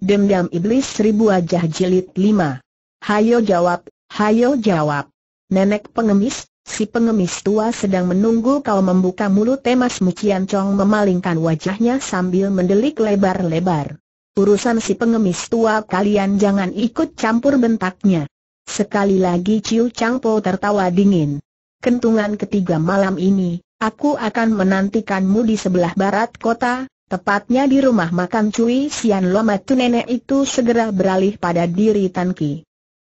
Dendam Iblis Seribu Wajah Jilid lima. Hayo jawab, hayo jawab Nenek pengemis, si pengemis tua sedang menunggu kau membuka mulut temas Mucian Chong memalingkan wajahnya sambil mendelik lebar-lebar Urusan si pengemis tua kalian jangan ikut campur bentaknya Sekali lagi Ciu Changpo tertawa dingin Kentungan ketiga malam ini, aku akan menantikanmu di sebelah barat kota, Tepatnya di rumah makan Cui Sian Lomatu nenek itu segera beralih pada diri Tan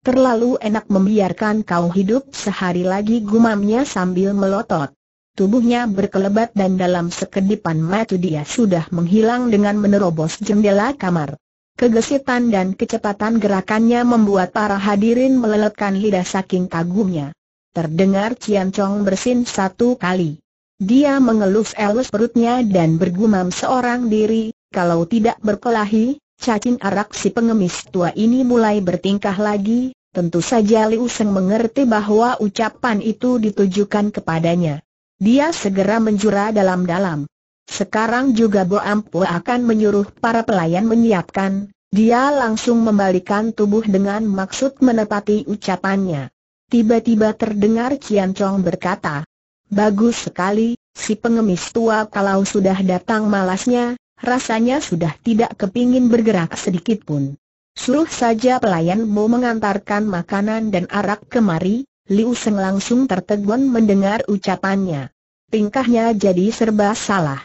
Terlalu enak membiarkan kau hidup sehari lagi gumamnya sambil melotot. Tubuhnya berkelebat dan dalam sekedipan mata dia sudah menghilang dengan menerobos jendela kamar. Kegesitan dan kecepatan gerakannya membuat para hadirin meleletkan lidah saking kagumnya. Terdengar Cian Chong bersin satu kali. Dia mengelus elus perutnya dan bergumam seorang diri, kalau tidak berkelahi, cacing arak si pengemis tua ini mulai bertingkah lagi, tentu saja Liu Seng mengerti bahwa ucapan itu ditujukan kepadanya. Dia segera menjura dalam-dalam. Sekarang juga Bo Ampu akan menyuruh para pelayan menyiapkan, dia langsung membalikan tubuh dengan maksud menepati ucapannya. Tiba-tiba terdengar Cian Chong berkata, Bagus sekali, si pengemis tua kalau sudah datang malasnya, rasanya sudah tidak kepingin bergerak sedikit pun. Suruh saja pelayanmu mengantarkan makanan dan arak kemari, Liu Seng langsung tertegun mendengar ucapannya. Tingkahnya jadi serba salah.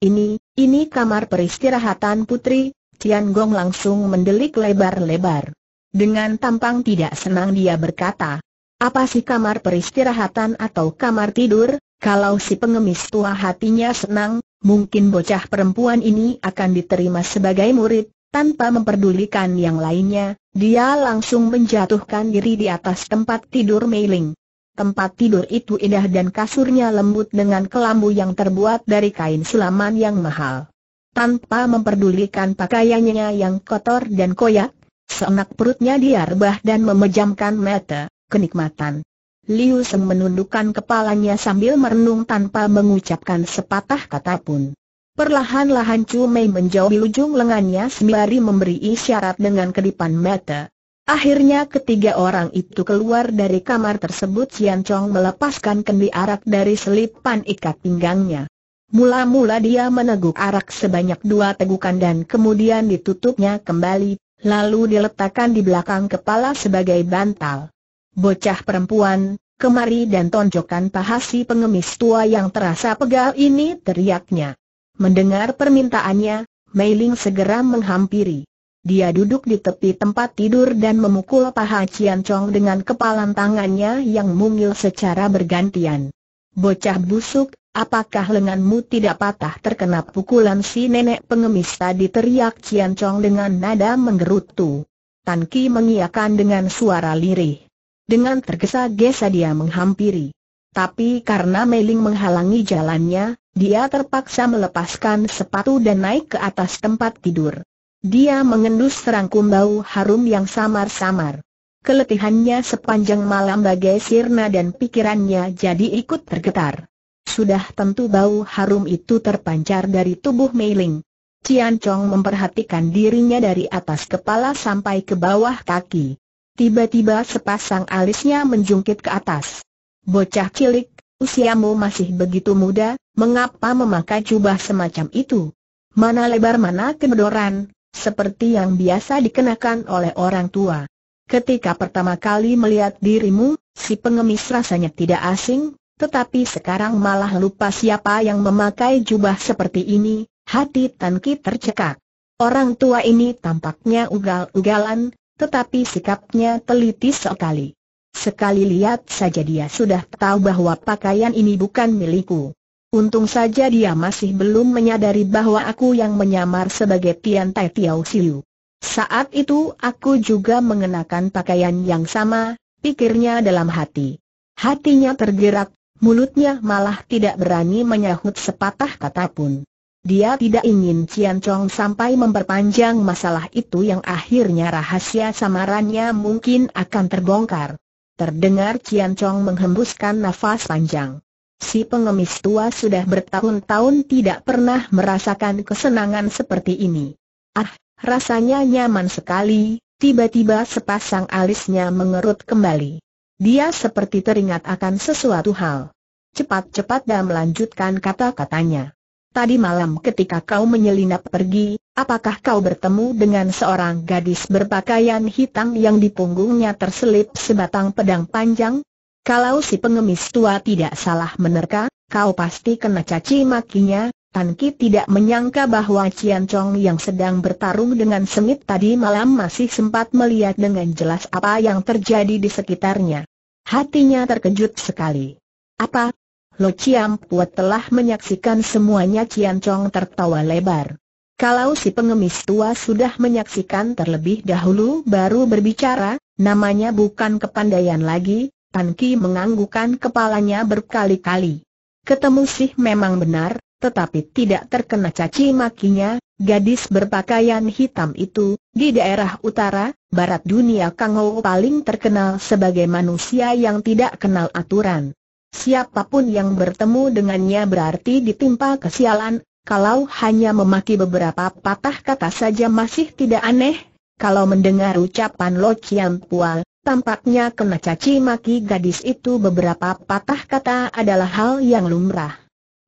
Ini, ini kamar peristirahatan putri, Tian Gong langsung mendelik lebar-lebar. Dengan tampang tidak senang dia berkata, apa sih kamar peristirahatan atau kamar tidur? Kalau si pengemis tua hatinya senang, mungkin bocah perempuan ini akan diterima sebagai murid, tanpa memperdulikan yang lainnya, dia langsung menjatuhkan diri di atas tempat tidur Meiling. Tempat tidur itu indah dan kasurnya lembut dengan kelambu yang terbuat dari kain sulaman yang mahal. Tanpa memperdulikan pakaiannya yang kotor dan koyak, seenak perutnya dia rebah dan memejamkan mata kenikmatan. Liu Seng menundukkan kepalanya sambil merenung tanpa mengucapkan sepatah kata pun. Perlahan-lahan Chu Mei menjauhi ujung lengannya sembari memberi isyarat dengan kedipan mata. Akhirnya ketiga orang itu keluar dari kamar tersebut Sian Chong melepaskan kendi arak dari selipan ikat pinggangnya. Mula-mula dia meneguk arak sebanyak dua tegukan dan kemudian ditutupnya kembali, lalu diletakkan di belakang kepala sebagai bantal. Bocah perempuan, kemari dan tonjokan paha pengemis tua yang terasa pegal ini teriaknya. Mendengar permintaannya, Mei Ling segera menghampiri. Dia duduk di tepi tempat tidur dan memukul paha Cian Chong dengan kepalan tangannya yang mungil secara bergantian. Bocah busuk, apakah lenganmu tidak patah terkena pukulan si nenek pengemis tadi teriak Cian Chong dengan nada menggerutu. Tan Ki mengiakan dengan suara lirih. Dengan tergesa-gesa dia menghampiri. Tapi karena Meiling menghalangi jalannya, dia terpaksa melepaskan sepatu dan naik ke atas tempat tidur. Dia mengendus serangkum bau harum yang samar-samar. Keletihannya sepanjang malam bagai sirna dan pikirannya jadi ikut tergetar. Sudah tentu bau harum itu terpancar dari tubuh Meiling. Cian Chong memperhatikan dirinya dari atas kepala sampai ke bawah kaki. Tiba-tiba sepasang alisnya menjungkit ke atas. Bocah cilik, usiamu masih begitu muda, mengapa memakai jubah semacam itu? Mana lebar mana kemedoran, seperti yang biasa dikenakan oleh orang tua. Ketika pertama kali melihat dirimu, si pengemis rasanya tidak asing, tetapi sekarang malah lupa siapa yang memakai jubah seperti ini, hati Tan Ki tercekak. Orang tua ini tampaknya ugal-ugalan, tetapi sikapnya teliti sekali. Sekali lihat saja dia sudah tahu bahwa pakaian ini bukan milikku. Untung saja dia masih belum menyadari bahwa aku yang menyamar sebagai Tian Tai Tiao Siu. Saat itu aku juga mengenakan pakaian yang sama, pikirnya dalam hati. Hatinya tergerak, mulutnya malah tidak berani menyahut sepatah kata pun. Dia tidak ingin Cian Chong sampai memperpanjang masalah itu yang akhirnya rahasia samarannya mungkin akan terbongkar. Terdengar Cian Chong menghembuskan nafas panjang. Si pengemis tua sudah bertahun-tahun tidak pernah merasakan kesenangan seperti ini. Ah, rasanya nyaman sekali, tiba-tiba sepasang alisnya mengerut kembali. Dia seperti teringat akan sesuatu hal. Cepat-cepat dan melanjutkan kata-katanya. Tadi malam ketika kau menyelinap pergi, apakah kau bertemu dengan seorang gadis berpakaian hitam yang di punggungnya terselip sebatang pedang panjang? Kalau si pengemis tua tidak salah menerka, kau pasti kena caci makinya. Tan Ki tidak menyangka bahwa Cian Chong yang sedang bertarung dengan Semit tadi malam masih sempat melihat dengan jelas apa yang terjadi di sekitarnya. Hatinya terkejut sekali. Apa, Lo Chiam Puat telah menyaksikan semuanya Cian Chong tertawa lebar. Kalau si pengemis tua sudah menyaksikan terlebih dahulu baru berbicara, namanya bukan kepandaian lagi, Tan Ki menganggukan kepalanya berkali-kali. Ketemu sih memang benar, tetapi tidak terkena caci makinya, gadis berpakaian hitam itu, di daerah utara, barat dunia Kang Kangou paling terkenal sebagai manusia yang tidak kenal aturan. Siapapun yang bertemu dengannya berarti ditimpa kesialan, kalau hanya memaki beberapa patah kata saja masih tidak aneh, kalau mendengar ucapan Lo Chiam Pual, tampaknya kena caci maki gadis itu beberapa patah kata adalah hal yang lumrah.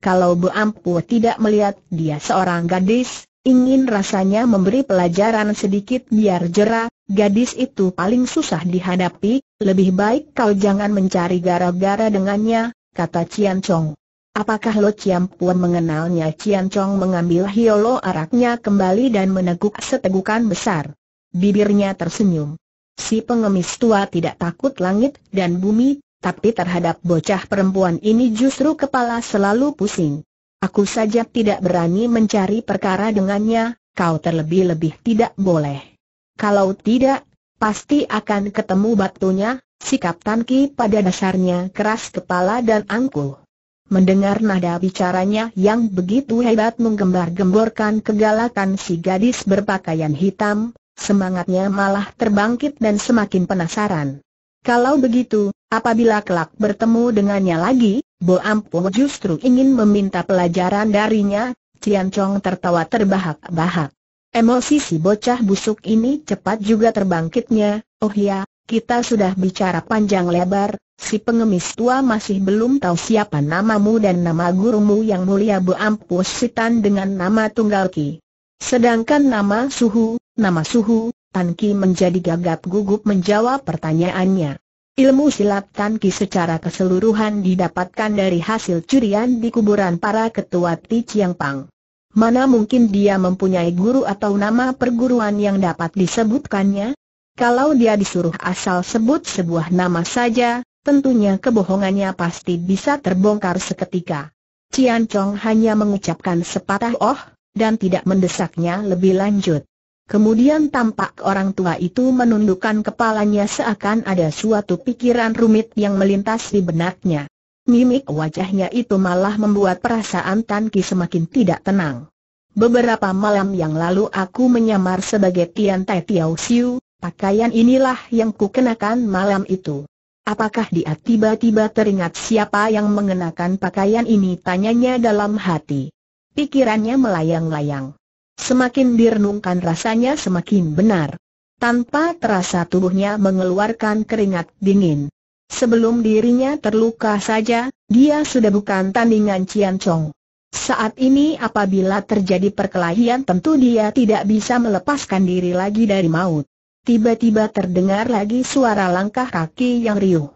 Kalau Bu Ampu tidak melihat dia seorang gadis, ingin rasanya memberi pelajaran sedikit biar jera, Gadis itu paling susah dihadapi, lebih baik kau jangan mencari gara-gara dengannya, kata Cian Chong. Apakah Lo Cian Puan mengenalnya? Cian Chong mengambil hiolo araknya kembali dan meneguk setegukan besar. Bibirnya tersenyum. Si pengemis tua tidak takut langit dan bumi, tapi terhadap bocah perempuan ini justru kepala selalu pusing. Aku saja tidak berani mencari perkara dengannya, kau terlebih-lebih tidak boleh. Kalau tidak, pasti akan ketemu batunya, sikap Tan Ki pada dasarnya keras kepala dan angkuh. Mendengar nada bicaranya yang begitu hebat menggembar-gemborkan kegalakan si gadis berpakaian hitam, semangatnya malah terbangkit dan semakin penasaran. Kalau begitu, apabila kelak bertemu dengannya lagi, Bo Ampo justru ingin meminta pelajaran darinya, Cian Chong tertawa terbahak-bahak. Emosi si bocah busuk ini cepat juga terbangkitnya, oh ya, kita sudah bicara panjang lebar, si pengemis tua masih belum tahu siapa namamu dan nama gurumu yang mulia Bu Ampus Sitan dengan nama Tunggal Ki. Sedangkan nama Suhu, nama Suhu, Tan Ki menjadi gagap gugup menjawab pertanyaannya. Ilmu silat Tan Ki secara keseluruhan didapatkan dari hasil curian di kuburan para ketua Ti Chiang Pang. Mana mungkin dia mempunyai guru atau nama perguruan yang dapat disebutkannya? Kalau dia disuruh asal sebut sebuah nama saja, tentunya kebohongannya pasti bisa terbongkar seketika. Cian Chong hanya mengucapkan sepatah oh, dan tidak mendesaknya lebih lanjut. Kemudian tampak orang tua itu menundukkan kepalanya seakan ada suatu pikiran rumit yang melintas di benaknya mimik wajahnya itu malah membuat perasaan Tan Ki semakin tidak tenang. Beberapa malam yang lalu aku menyamar sebagai Tian Tai Tiao Siu, pakaian inilah yang kukenakan malam itu. Apakah dia tiba-tiba teringat siapa yang mengenakan pakaian ini tanyanya dalam hati. Pikirannya melayang-layang. Semakin direnungkan rasanya semakin benar. Tanpa terasa tubuhnya mengeluarkan keringat dingin. Sebelum dirinya terluka saja, dia sudah bukan tandingan Cian Chong. Saat ini apabila terjadi perkelahian tentu dia tidak bisa melepaskan diri lagi dari maut. Tiba-tiba terdengar lagi suara langkah kaki yang riuh.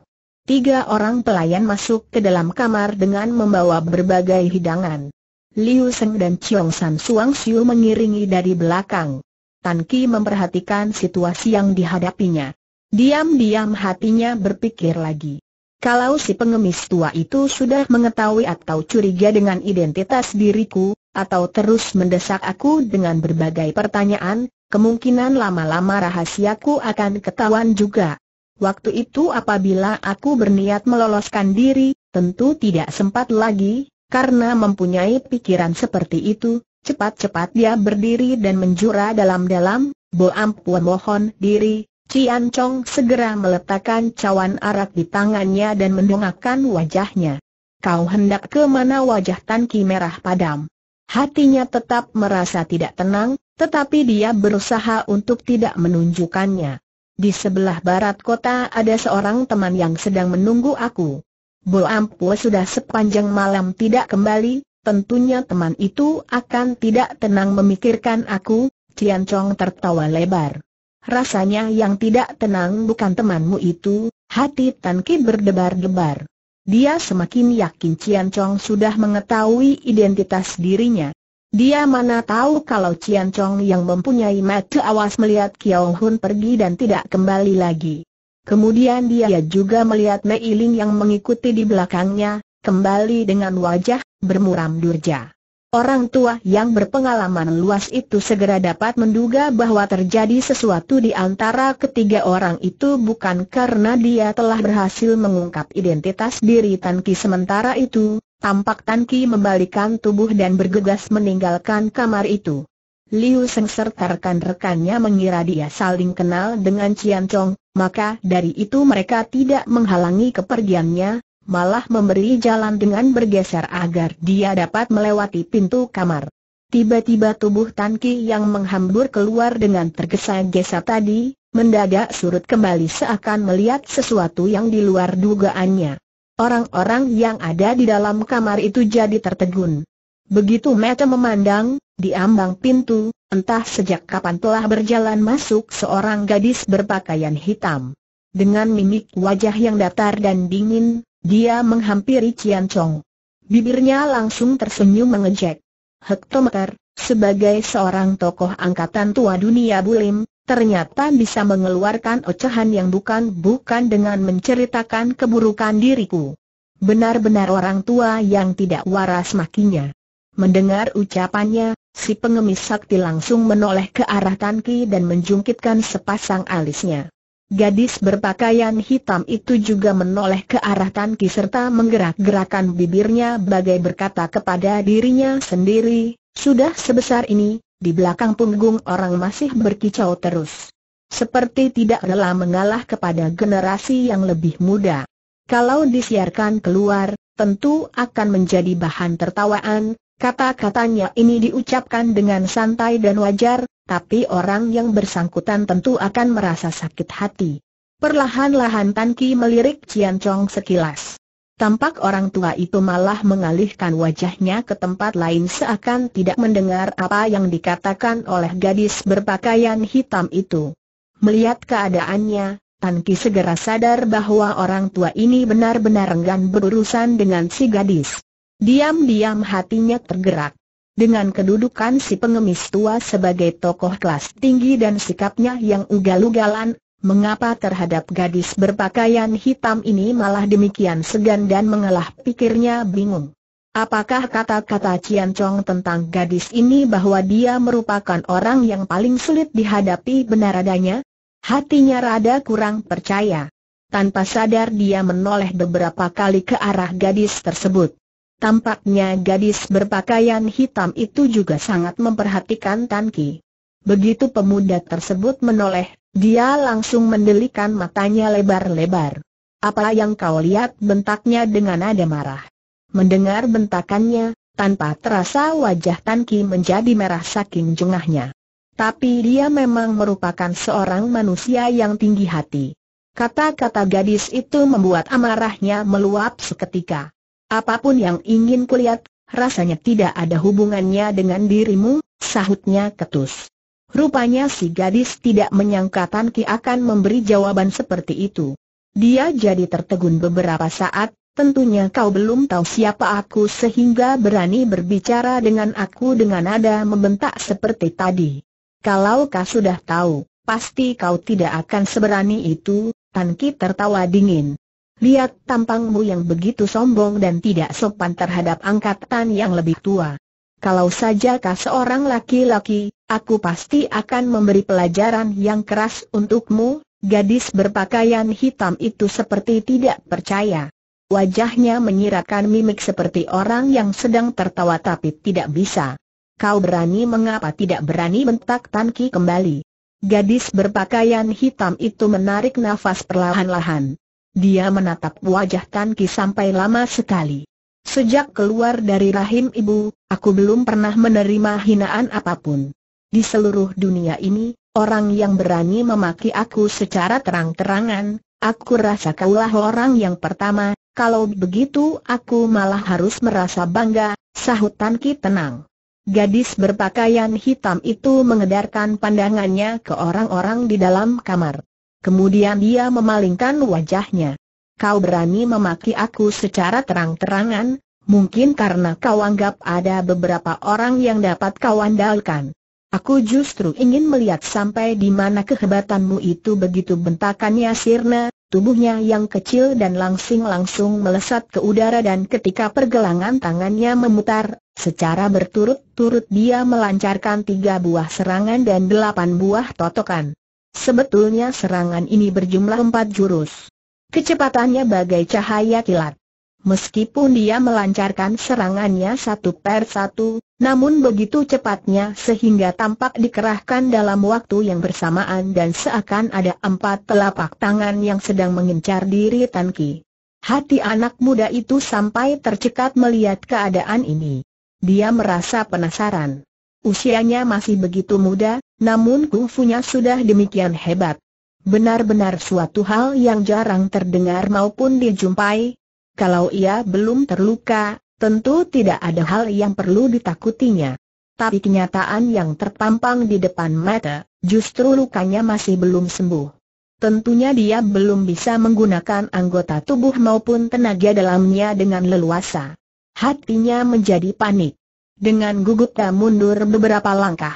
Tiga orang pelayan masuk ke dalam kamar dengan membawa berbagai hidangan. Liu Seng dan Chiong San Suang Siu mengiringi dari belakang. Tan Ki memperhatikan situasi yang dihadapinya. Diam-diam hatinya berpikir lagi. Kalau si pengemis tua itu sudah mengetahui atau curiga dengan identitas diriku, atau terus mendesak aku dengan berbagai pertanyaan, kemungkinan lama-lama rahasiaku akan ketahuan juga. Waktu itu apabila aku berniat meloloskan diri, tentu tidak sempat lagi, karena mempunyai pikiran seperti itu, cepat-cepat dia berdiri dan menjura dalam-dalam, Bo ampun mohon diri, Ciancong Chong segera meletakkan cawan arak di tangannya dan mendongakkan wajahnya. Kau hendak ke mana wajah Tan merah padam? Hatinya tetap merasa tidak tenang, tetapi dia berusaha untuk tidak menunjukkannya. Di sebelah barat kota ada seorang teman yang sedang menunggu aku. Bo Ampu sudah sepanjang malam tidak kembali, tentunya teman itu akan tidak tenang memikirkan aku, Cian Chong tertawa lebar. Rasanya yang tidak tenang bukan temanmu itu, hati Tan Ki berdebar-debar. Dia semakin yakin Cian Chong sudah mengetahui identitas dirinya. Dia mana tahu kalau Cian Chong yang mempunyai mata awas melihat Kiao Hun pergi dan tidak kembali lagi. Kemudian dia juga melihat Mei Ling yang mengikuti di belakangnya, kembali dengan wajah bermuram durja. Orang tua yang berpengalaman luas itu segera dapat menduga bahwa terjadi sesuatu di antara ketiga orang itu bukan karena dia telah berhasil mengungkap identitas diri Tan Ki sementara itu, tampak Tan Ki membalikan tubuh dan bergegas meninggalkan kamar itu. Liu Seng serta rekan-rekannya mengira dia saling kenal dengan Cian Chong, maka dari itu mereka tidak menghalangi kepergiannya, malah memberi jalan dengan bergeser agar dia dapat melewati pintu kamar. Tiba-tiba tubuh Tan yang menghambur keluar dengan tergesa-gesa tadi, mendadak surut kembali seakan melihat sesuatu yang di luar dugaannya. Orang-orang yang ada di dalam kamar itu jadi tertegun. Begitu mata memandang, di ambang pintu, entah sejak kapan telah berjalan masuk seorang gadis berpakaian hitam. Dengan mimik wajah yang datar dan dingin, dia menghampiri Cian Chong. Bibirnya langsung tersenyum mengejek. Hektometer, sebagai seorang tokoh angkatan tua dunia Bulim, ternyata bisa mengeluarkan ocehan yang bukan-bukan dengan menceritakan keburukan diriku. Benar-benar orang tua yang tidak waras makinya. Mendengar ucapannya, si pengemis sakti langsung menoleh ke arah Tan Ki dan menjungkitkan sepasang alisnya. Gadis berpakaian hitam itu juga menoleh ke arah Tan serta menggerak gerakkan bibirnya bagai berkata kepada dirinya sendiri, sudah sebesar ini, di belakang punggung orang masih berkicau terus. Seperti tidak rela mengalah kepada generasi yang lebih muda. Kalau disiarkan keluar, tentu akan menjadi bahan tertawaan, Kata-katanya ini diucapkan dengan santai dan wajar, tapi orang yang bersangkutan tentu akan merasa sakit hati. Perlahan-lahan Tan Ki melirik Cian Chong sekilas. Tampak orang tua itu malah mengalihkan wajahnya ke tempat lain seakan tidak mendengar apa yang dikatakan oleh gadis berpakaian hitam itu. Melihat keadaannya, Tan Ki segera sadar bahwa orang tua ini benar-benar enggan berurusan dengan si gadis. Diam-diam hatinya tergerak. Dengan kedudukan si pengemis tua sebagai tokoh kelas tinggi dan sikapnya yang ugal-ugalan, mengapa terhadap gadis berpakaian hitam ini malah demikian segan dan mengalah pikirnya bingung. Apakah kata-kata Cian Chong tentang gadis ini bahwa dia merupakan orang yang paling sulit dihadapi benar adanya? Hatinya rada kurang percaya. Tanpa sadar dia menoleh beberapa kali ke arah gadis tersebut. Tampaknya gadis berpakaian hitam itu juga sangat memperhatikan Tan Ki. Begitu pemuda tersebut menoleh, dia langsung mendelikan matanya lebar-lebar. Apa yang kau lihat bentaknya dengan nada marah. Mendengar bentakannya, tanpa terasa wajah Tan Ki menjadi merah saking jengahnya. Tapi dia memang merupakan seorang manusia yang tinggi hati. Kata-kata gadis itu membuat amarahnya meluap seketika. Apapun yang ingin kulihat, rasanya tidak ada hubungannya dengan dirimu, sahutnya ketus. Rupanya si gadis tidak menyangka Tan Ki akan memberi jawaban seperti itu. Dia jadi tertegun beberapa saat, tentunya kau belum tahu siapa aku sehingga berani berbicara dengan aku dengan nada membentak seperti tadi. Kalau kau sudah tahu, pasti kau tidak akan seberani itu, Tan Ki tertawa dingin lihat tampangmu yang begitu sombong dan tidak sopan terhadap angkatan yang lebih tua. Kalau saja sajakah seorang laki-laki, aku pasti akan memberi pelajaran yang keras untukmu, gadis berpakaian hitam itu seperti tidak percaya. Wajahnya menyirakan mimik seperti orang yang sedang tertawa tapi tidak bisa. Kau berani mengapa tidak berani bentak tanki kembali. Gadis berpakaian hitam itu menarik nafas perlahan-lahan. Dia menatap wajah Tan Ki sampai lama sekali. Sejak keluar dari rahim ibu, aku belum pernah menerima hinaan apapun. Di seluruh dunia ini, orang yang berani memaki aku secara terang-terangan, aku rasa kaulah orang yang pertama, kalau begitu aku malah harus merasa bangga, sahut Tan Ki tenang. Gadis berpakaian hitam itu mengedarkan pandangannya ke orang-orang di dalam kamar. Kemudian dia memalingkan wajahnya. Kau berani memaki aku secara terang-terangan, mungkin karena kau anggap ada beberapa orang yang dapat kau andalkan. Aku justru ingin melihat sampai di mana kehebatanmu itu begitu bentakannya sirna, tubuhnya yang kecil dan langsing langsung melesat ke udara dan ketika pergelangan tangannya memutar, secara berturut-turut dia melancarkan tiga buah serangan dan delapan buah totokan. Sebetulnya serangan ini berjumlah empat jurus. Kecepatannya bagai cahaya kilat. Meskipun dia melancarkan serangannya satu per satu, namun begitu cepatnya sehingga tampak dikerahkan dalam waktu yang bersamaan dan seakan ada empat telapak tangan yang sedang mengincar diri Tan Ki. Hati anak muda itu sampai tercekat melihat keadaan ini. Dia merasa penasaran. Usianya masih begitu muda, namun kungfunya sudah demikian hebat. Benar-benar suatu hal yang jarang terdengar maupun dijumpai. Kalau ia belum terluka, tentu tidak ada hal yang perlu ditakutinya. Tapi kenyataan yang terpampang di depan mata, justru lukanya masih belum sembuh. Tentunya dia belum bisa menggunakan anggota tubuh maupun tenaga dalamnya dengan leluasa. Hatinya menjadi panik dengan gugupnya mundur beberapa langkah.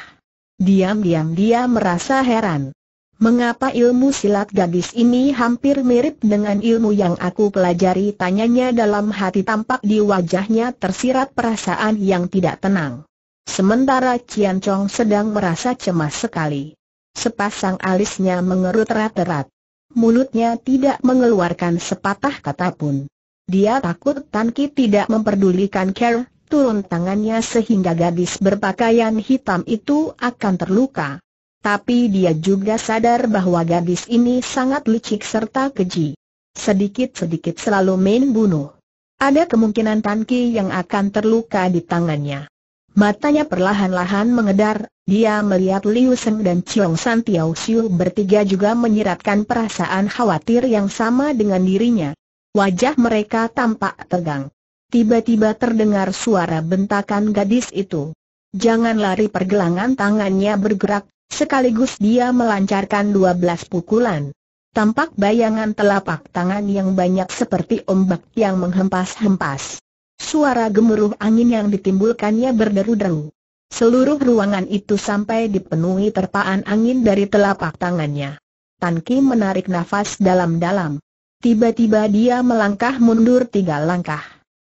Diam-diam dia merasa heran. Mengapa ilmu silat gadis ini hampir mirip dengan ilmu yang aku pelajari? Tanyanya dalam hati tampak di wajahnya tersirat perasaan yang tidak tenang. Sementara Cian Chong sedang merasa cemas sekali. Sepasang alisnya mengerut erat-erat. Mulutnya tidak mengeluarkan sepatah kata pun. Dia takut Tan Ki tidak memperdulikan Care turun tangannya sehingga gadis berpakaian hitam itu akan terluka. Tapi dia juga sadar bahwa gadis ini sangat licik serta keji. Sedikit-sedikit selalu main bunuh. Ada kemungkinan Tan yang akan terluka di tangannya. Matanya perlahan-lahan mengedar, dia melihat Liu Seng dan Chiong San Tiao Siu bertiga juga menyiratkan perasaan khawatir yang sama dengan dirinya. Wajah mereka tampak tegang tiba-tiba terdengar suara bentakan gadis itu. Jangan lari pergelangan tangannya bergerak, sekaligus dia melancarkan dua belas pukulan. Tampak bayangan telapak tangan yang banyak seperti ombak yang menghempas-hempas. Suara gemuruh angin yang ditimbulkannya berderu-deru. Seluruh ruangan itu sampai dipenuhi terpaan angin dari telapak tangannya. Tan Ki menarik nafas dalam-dalam. Tiba-tiba dia melangkah mundur tiga langkah.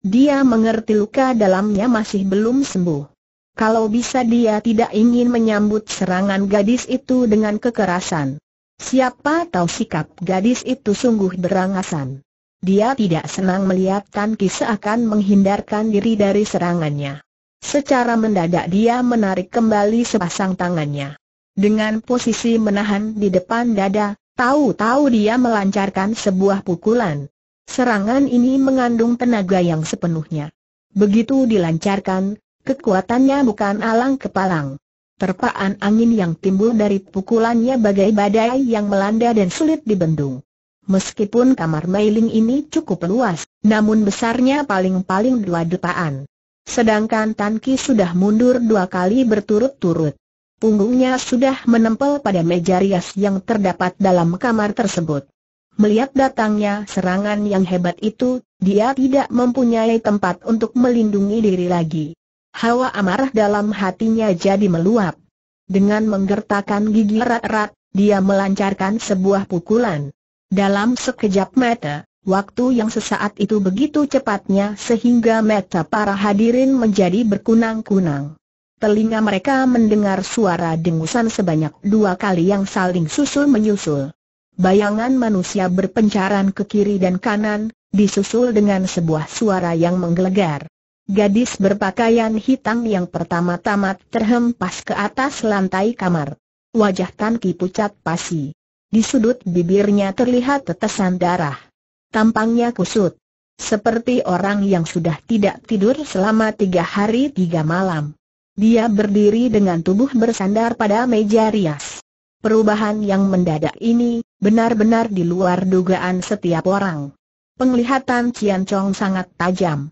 Dia mengerti luka dalamnya masih belum sembuh. Kalau bisa dia tidak ingin menyambut serangan gadis itu dengan kekerasan. Siapa tahu sikap gadis itu sungguh berangasan. Dia tidak senang melihat Tan Ki seakan menghindarkan diri dari serangannya. Secara mendadak dia menarik kembali sepasang tangannya. Dengan posisi menahan di depan dada, tahu-tahu dia melancarkan sebuah pukulan. Serangan ini mengandung tenaga yang sepenuhnya. Begitu dilancarkan, kekuatannya bukan alang kepalang. Terpaan angin yang timbul dari pukulannya bagai badai yang melanda dan sulit dibendung. Meskipun kamar mailing ini cukup luas, namun besarnya paling-paling dua depaan. Sedangkan Tanki sudah mundur dua kali berturut-turut. Punggungnya sudah menempel pada meja rias yang terdapat dalam kamar tersebut. Melihat datangnya serangan yang hebat itu, dia tidak mempunyai tempat untuk melindungi diri lagi. Hawa amarah dalam hatinya jadi meluap. Dengan menggertakkan gigi erat-erat, dia melancarkan sebuah pukulan. Dalam sekejap mata, waktu yang sesaat itu begitu cepatnya sehingga mata para hadirin menjadi berkunang-kunang. Telinga mereka mendengar suara dengusan sebanyak dua kali yang saling susul-menyusul. Bayangan manusia berpencaran ke kiri dan kanan, disusul dengan sebuah suara yang menggelegar. Gadis berpakaian hitam yang pertama-tama terhempas ke atas lantai kamar. Wajah Tan pucat pasi. Di sudut bibirnya terlihat tetesan darah. Tampangnya kusut. Seperti orang yang sudah tidak tidur selama tiga hari tiga malam. Dia berdiri dengan tubuh bersandar pada meja rias. Perubahan yang mendadak ini, benar-benar di luar dugaan setiap orang. Penglihatan Cian Chong sangat tajam.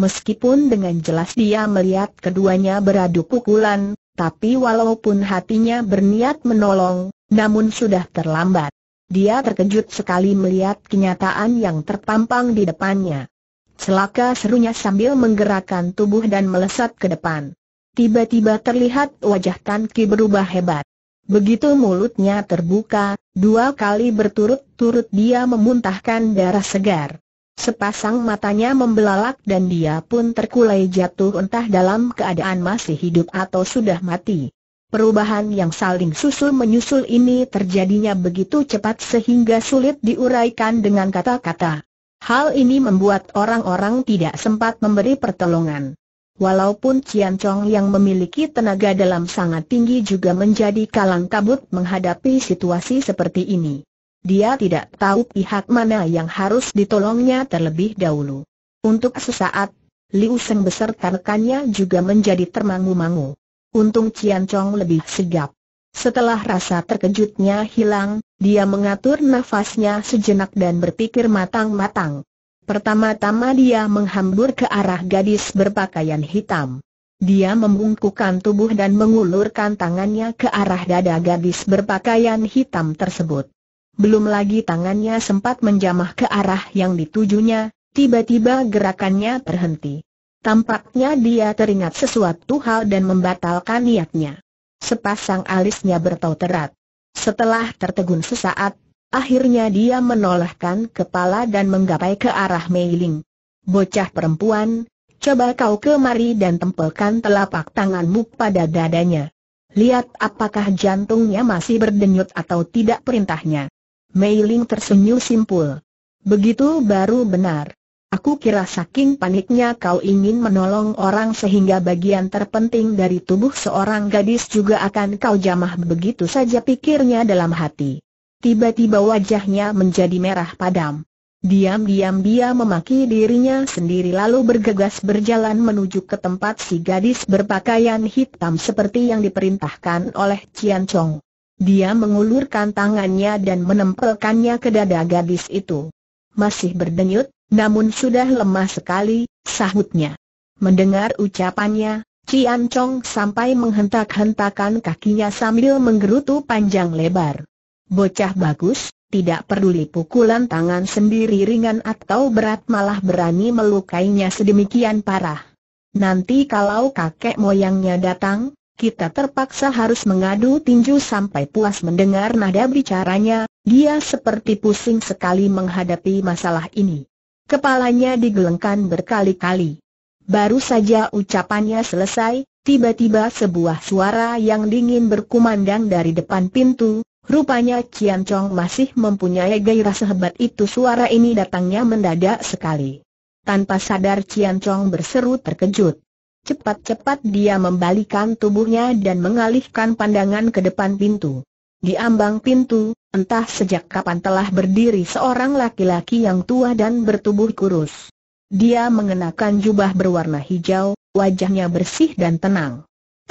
Meskipun dengan jelas dia melihat keduanya beradu pukulan, tapi walaupun hatinya berniat menolong, namun sudah terlambat. Dia terkejut sekali melihat kenyataan yang terpampang di depannya. Celaka serunya sambil menggerakkan tubuh dan melesat ke depan. Tiba-tiba terlihat wajah Tan Ki berubah hebat. Begitu mulutnya terbuka, dua kali berturut-turut dia memuntahkan darah segar. Sepasang matanya membelalak dan dia pun terkulai jatuh entah dalam keadaan masih hidup atau sudah mati. Perubahan yang saling susul-menyusul ini terjadinya begitu cepat sehingga sulit diuraikan dengan kata-kata. Hal ini membuat orang-orang tidak sempat memberi pertolongan. Walaupun Cian Chong yang memiliki tenaga dalam sangat tinggi juga menjadi kalang kabut menghadapi situasi seperti ini. Dia tidak tahu pihak mana yang harus ditolongnya terlebih dahulu. Untuk sesaat, Liu Seng beserta rekannya juga menjadi termangu-mangu. Untung Cian Chong lebih sigap. Setelah rasa terkejutnya hilang, dia mengatur nafasnya sejenak dan berpikir matang-matang. Pertama-tama dia menghambur ke arah gadis berpakaian hitam. Dia membungkukkan tubuh dan mengulurkan tangannya ke arah dada gadis berpakaian hitam tersebut. Belum lagi tangannya sempat menjamah ke arah yang ditujunya, tiba-tiba gerakannya terhenti. Tampaknya dia teringat sesuatu hal dan membatalkan niatnya. Sepasang alisnya bertauterat. Setelah tertegun sesaat, Akhirnya dia menolehkan kepala dan menggapai ke arah Mei Ling. Bocah perempuan, coba kau kemari dan tempelkan telapak tanganmu pada dadanya. Lihat apakah jantungnya masih berdenyut atau tidak perintahnya. Mei Ling tersenyum simpul. Begitu baru benar. Aku kira saking paniknya kau ingin menolong orang sehingga bagian terpenting dari tubuh seorang gadis juga akan kau jamah begitu saja pikirnya dalam hati. Tiba-tiba wajahnya menjadi merah padam. Diam-diam dia memaki dirinya sendiri lalu bergegas berjalan menuju ke tempat si gadis berpakaian hitam seperti yang diperintahkan oleh Cian Chong. Dia mengulurkan tangannya dan menempelkannya ke dada gadis itu. Masih berdenyut, namun sudah lemah sekali, sahutnya. Mendengar ucapannya, Cian Chong sampai menghentak-hentakan kakinya sambil menggerutu panjang lebar. Bocah bagus, tidak peduli pukulan tangan sendiri ringan atau berat malah berani melukainya sedemikian parah. Nanti kalau kakek moyangnya datang, kita terpaksa harus mengadu tinju sampai puas mendengar nada bicaranya, dia seperti pusing sekali menghadapi masalah ini. Kepalanya digelengkan berkali-kali. Baru saja ucapannya selesai, tiba-tiba sebuah suara yang dingin berkumandang dari depan pintu, Rupanya Ciancong Chong masih mempunyai gairah sehebat itu suara ini datangnya mendadak sekali. Tanpa sadar Ciancong Chong berseru terkejut. Cepat-cepat dia membalikan tubuhnya dan mengalihkan pandangan ke depan pintu. Di ambang pintu, entah sejak kapan telah berdiri seorang laki-laki yang tua dan bertubuh kurus. Dia mengenakan jubah berwarna hijau, wajahnya bersih dan tenang.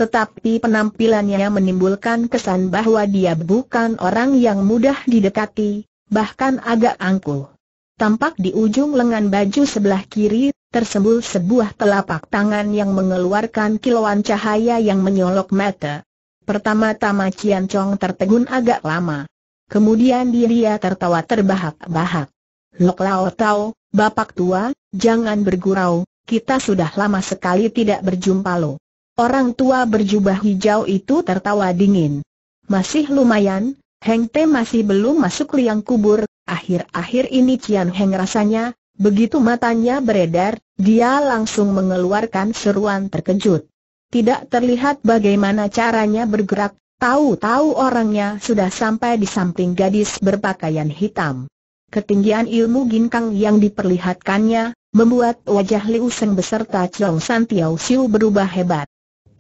Tetapi penampilannya menimbulkan kesan bahwa dia bukan orang yang mudah didekati, bahkan agak angkuh. Tampak di ujung lengan baju sebelah kiri, tersembul sebuah telapak tangan yang mengeluarkan kilauan cahaya yang menyolok mata. Pertama-tama Cian Chong tertegun agak lama. Kemudian dia tertawa terbahak-bahak. Lok Lao Tao, Bapak Tua, jangan bergurau, kita sudah lama sekali tidak berjumpa lo. Orang tua berjubah hijau itu tertawa dingin. Masih lumayan, Heng Te masih belum masuk liang kubur, akhir-akhir ini Cian Heng rasanya, begitu matanya beredar, dia langsung mengeluarkan seruan terkejut. Tidak terlihat bagaimana caranya bergerak, tahu-tahu orangnya sudah sampai di samping gadis berpakaian hitam. Ketinggian ilmu ginkang yang diperlihatkannya, membuat wajah Liu Seng beserta Chong San Tiao Siu berubah hebat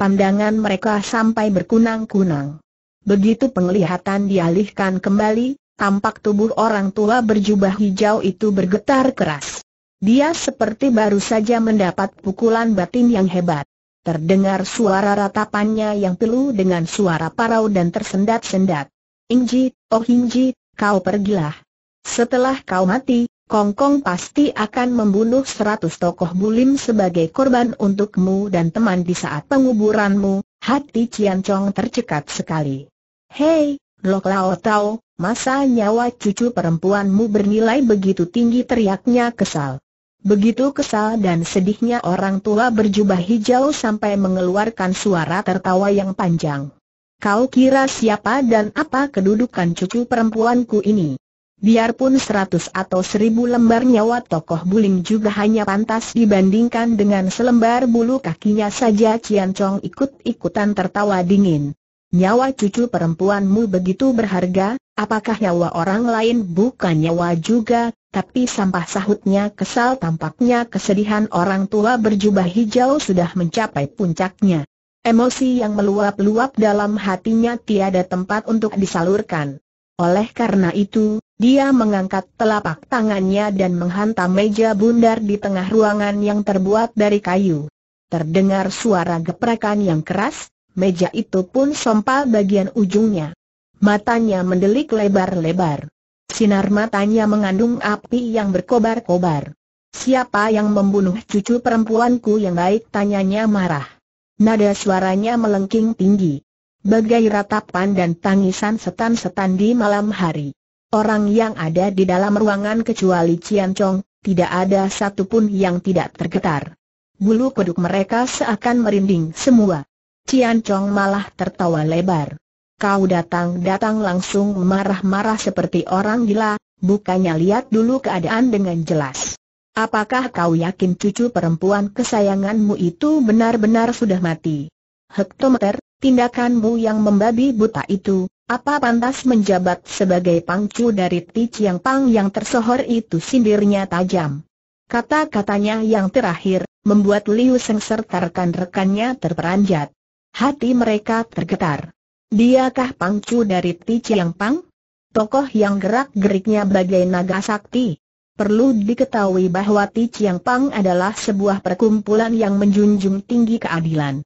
pandangan mereka sampai berkunang-kunang. Begitu penglihatan dialihkan kembali, tampak tubuh orang tua berjubah hijau itu bergetar keras. Dia seperti baru saja mendapat pukulan batin yang hebat. Terdengar suara ratapannya yang pilu dengan suara parau dan tersendat-sendat. Ingji, oh Ingji, kau pergilah. Setelah kau mati, Kongkong pasti akan membunuh seratus tokoh bulim sebagai korban untukmu dan teman di saat penguburanmu, hati Cian Chong tercekat sekali. Hei, Lok Lao masa nyawa cucu perempuanmu bernilai begitu tinggi teriaknya kesal. Begitu kesal dan sedihnya orang tua berjubah hijau sampai mengeluarkan suara tertawa yang panjang. Kau kira siapa dan apa kedudukan cucu perempuanku ini? Biarpun seratus atau seribu lembar nyawa tokoh buling juga hanya pantas dibandingkan dengan selembar bulu kakinya saja Cian Chong ikut-ikutan tertawa dingin. Nyawa cucu perempuanmu begitu berharga, apakah nyawa orang lain bukan nyawa juga, tapi sampah sahutnya kesal tampaknya kesedihan orang tua berjubah hijau sudah mencapai puncaknya. Emosi yang meluap-luap dalam hatinya tiada tempat untuk disalurkan. Oleh karena itu, dia mengangkat telapak tangannya dan menghantam meja bundar di tengah ruangan yang terbuat dari kayu. Terdengar suara geprakan yang keras, meja itu pun sompal bagian ujungnya. Matanya mendelik lebar-lebar. Sinar matanya mengandung api yang berkobar-kobar. Siapa yang membunuh cucu perempuanku yang baik? Tanyanya marah. Nada suaranya melengking tinggi. Bagai ratapan dan tangisan setan-setan di malam hari. Orang yang ada di dalam ruangan kecuali Cian Chong, tidak ada satupun yang tidak tergetar. Bulu kuduk mereka seakan merinding semua. Cian Chong malah tertawa lebar. Kau datang-datang langsung marah-marah seperti orang gila, bukannya lihat dulu keadaan dengan jelas. Apakah kau yakin cucu perempuan kesayanganmu itu benar-benar sudah mati? Hektometer, tindakanmu yang membabi buta itu, apa pantas menjabat sebagai pangcu dari Ti Chiang Pang yang tersohor itu sindirnya tajam. Kata-katanya yang terakhir, membuat Liu Seng serta rekan-rekannya terperanjat. Hati mereka tergetar. Diakah pangcu dari Ti Chiang Pang? Tokoh yang gerak-geriknya bagai naga sakti. Perlu diketahui bahwa Ti Chiang Pang adalah sebuah perkumpulan yang menjunjung tinggi keadilan.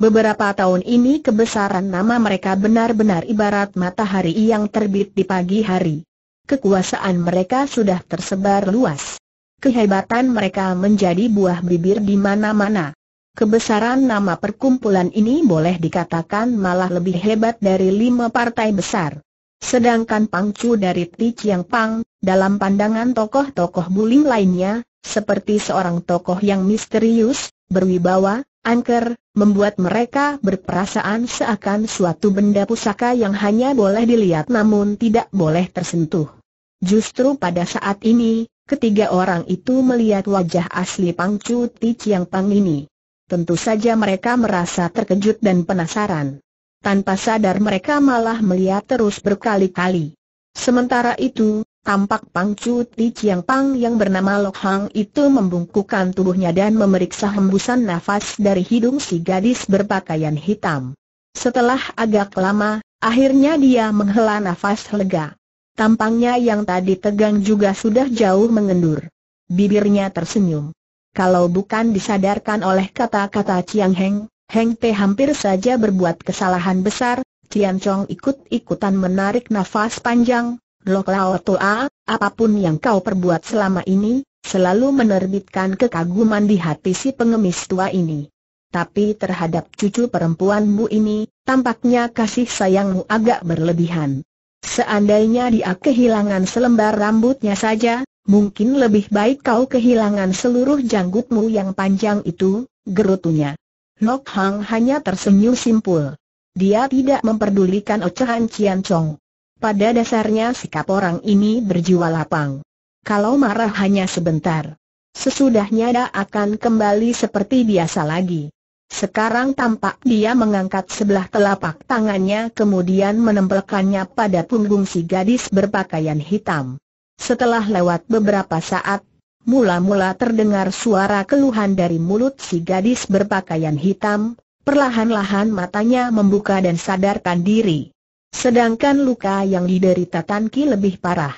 Beberapa tahun ini kebesaran nama mereka benar-benar ibarat matahari yang terbit di pagi hari. Kekuasaan mereka sudah tersebar luas. Kehebatan mereka menjadi buah bibir di mana-mana. Kebesaran nama perkumpulan ini boleh dikatakan malah lebih hebat dari lima partai besar. Sedangkan Pangcu dari Chiang Pang, dalam pandangan tokoh-tokoh bulim lainnya, seperti seorang tokoh yang misterius, berwibawa, angker, membuat mereka berperasaan seakan suatu benda pusaka yang hanya boleh dilihat namun tidak boleh tersentuh. Justru pada saat ini, ketiga orang itu melihat wajah asli Pangcu Ticiang Pang ini. Tentu saja mereka merasa terkejut dan penasaran. Tanpa sadar mereka malah melihat terus berkali-kali. Sementara itu, Tampak Chu Ti Chiang Pang yang bernama Lok Hang itu membungkukkan tubuhnya dan memeriksa hembusan nafas dari hidung si gadis berpakaian hitam. Setelah agak lama, akhirnya dia menghela nafas lega. Tampangnya yang tadi tegang juga sudah jauh mengendur. Bibirnya tersenyum. Kalau bukan disadarkan oleh kata-kata Chiang Heng, Heng Te hampir saja berbuat kesalahan besar, Tian Chong ikut-ikutan menarik nafas panjang, Lok Lao Toa, apapun yang kau perbuat selama ini, selalu menerbitkan kekaguman di hati si pengemis tua ini. Tapi terhadap cucu perempuanmu ini, tampaknya kasih sayangmu agak berlebihan. Seandainya dia kehilangan selembar rambutnya saja, mungkin lebih baik kau kehilangan seluruh janggutmu yang panjang itu, gerutunya. Lok Hang hanya tersenyum simpul. Dia tidak memperdulikan ocehan Cian Chong. Pada dasarnya sikap orang ini berjiwa lapang. Kalau marah hanya sebentar. Sesudahnya dia akan kembali seperti biasa lagi. Sekarang tampak dia mengangkat sebelah telapak tangannya kemudian menempelkannya pada punggung si gadis berpakaian hitam. Setelah lewat beberapa saat, mula-mula terdengar suara keluhan dari mulut si gadis berpakaian hitam, perlahan-lahan matanya membuka dan sadarkan diri. Sedangkan luka yang diderita Tan Ki lebih parah.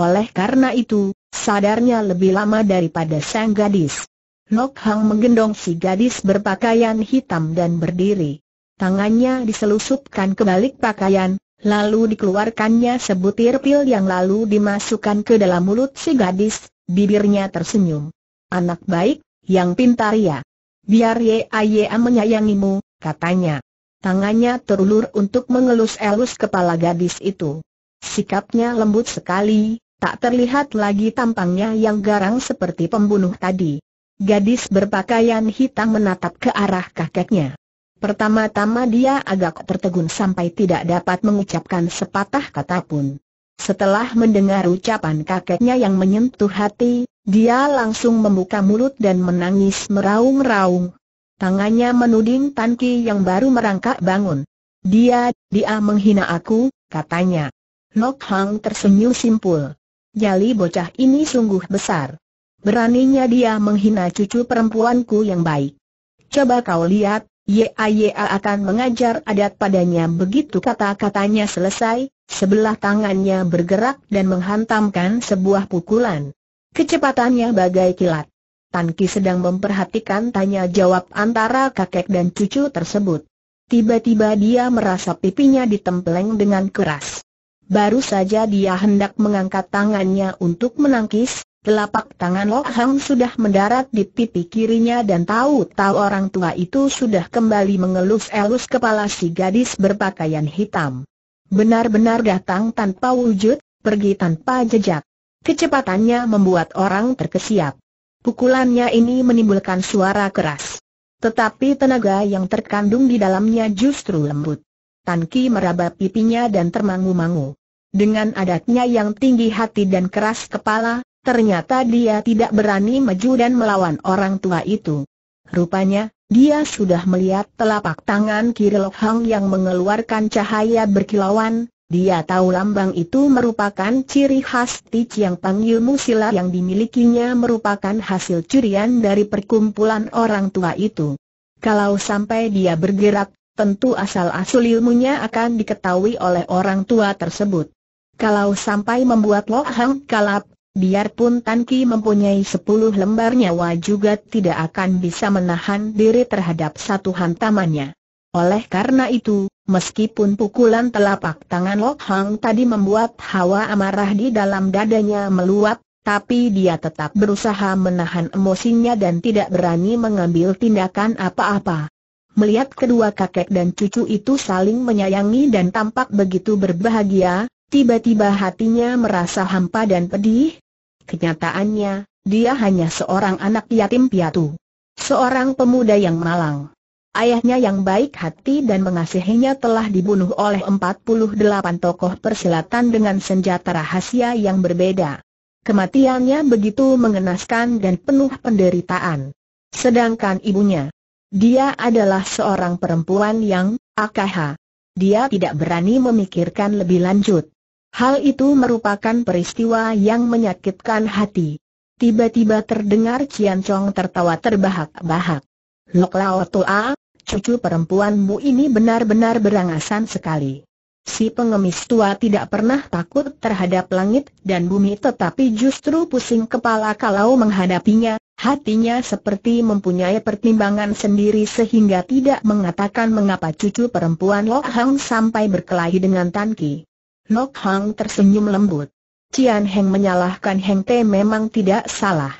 Oleh karena itu, sadarnya lebih lama daripada sang gadis. Lok Hang menggendong si gadis berpakaian hitam dan berdiri. Tangannya diselusupkan ke balik pakaian, lalu dikeluarkannya sebutir pil yang lalu dimasukkan ke dalam mulut si gadis, bibirnya tersenyum. Anak baik, yang pintar ya. Biar Ye Aye menyayangimu, katanya. Tangannya terulur untuk mengelus-elus kepala gadis itu. Sikapnya lembut sekali, tak terlihat lagi tampangnya yang garang seperti pembunuh tadi. Gadis berpakaian hitam menatap ke arah kakeknya. Pertama-tama dia agak tertegun sampai tidak dapat mengucapkan sepatah kata pun. Setelah mendengar ucapan kakeknya yang menyentuh hati, dia langsung membuka mulut dan menangis meraung-raung. Tangannya menuding Tan Ki yang baru merangkak bangun. Dia, dia menghina aku, katanya. Lok Hang tersenyum simpul. Jali bocah ini sungguh besar. Beraninya dia menghina cucu perempuanku yang baik. Coba kau lihat, YAYA akan mengajar adat padanya begitu kata-katanya selesai, sebelah tangannya bergerak dan menghantamkan sebuah pukulan. Kecepatannya bagai kilat. Tan Ki sedang memperhatikan tanya jawab antara kakek dan cucu tersebut. Tiba-tiba dia merasa pipinya ditempeleng dengan keras. Baru saja dia hendak mengangkat tangannya untuk menangkis, telapak tangan Lo Hang sudah mendarat di pipi kirinya dan tahu-tahu orang tua itu sudah kembali mengelus-elus kepala si gadis berpakaian hitam. Benar-benar datang tanpa wujud, pergi tanpa jejak. Kecepatannya membuat orang terkesiap. Pukulannya ini menimbulkan suara keras. Tetapi tenaga yang terkandung di dalamnya justru lembut. Tan Ki meraba pipinya dan termangu-mangu. Dengan adatnya yang tinggi hati dan keras kepala, ternyata dia tidak berani maju dan melawan orang tua itu. Rupanya, dia sudah melihat telapak tangan kiri Hang yang mengeluarkan cahaya berkilauan, dia tahu lambang itu merupakan ciri khas Tich yang panggil Sila yang dimilikinya merupakan hasil curian dari perkumpulan orang tua itu. Kalau sampai dia bergerak, tentu asal-asul ilmunya akan diketahui oleh orang tua tersebut. Kalau sampai membuat Lo Hang kalap, biarpun Tan Ki mempunyai sepuluh lembar nyawa juga tidak akan bisa menahan diri terhadap satu hantamannya. Oleh karena itu, Meskipun pukulan telapak tangan Lok Hang tadi membuat hawa amarah di dalam dadanya meluap, tapi dia tetap berusaha menahan emosinya dan tidak berani mengambil tindakan apa-apa. Melihat kedua kakek dan cucu itu saling menyayangi dan tampak begitu berbahagia, tiba-tiba hatinya merasa hampa dan pedih. Kenyataannya, dia hanya seorang anak yatim piatu. Seorang pemuda yang malang. Ayahnya yang baik hati dan mengasihinya telah dibunuh oleh 48 tokoh persilatan dengan senjata rahasia yang berbeda. Kematiannya begitu mengenaskan dan penuh penderitaan. Sedangkan ibunya, dia adalah seorang perempuan yang akh, Dia tidak berani memikirkan lebih lanjut. Hal itu merupakan peristiwa yang menyakitkan hati. Tiba-tiba terdengar Cian Chong tertawa terbahak-bahak. Lok Lao Toa, cucu perempuanmu ini benar-benar berangasan sekali. Si pengemis tua tidak pernah takut terhadap langit dan bumi tetapi justru pusing kepala kalau menghadapinya, hatinya seperti mempunyai pertimbangan sendiri sehingga tidak mengatakan mengapa cucu perempuan Lok Hang sampai berkelahi dengan Tan Ki. Lok Hang tersenyum lembut. Cian Heng menyalahkan Heng Te memang tidak salah.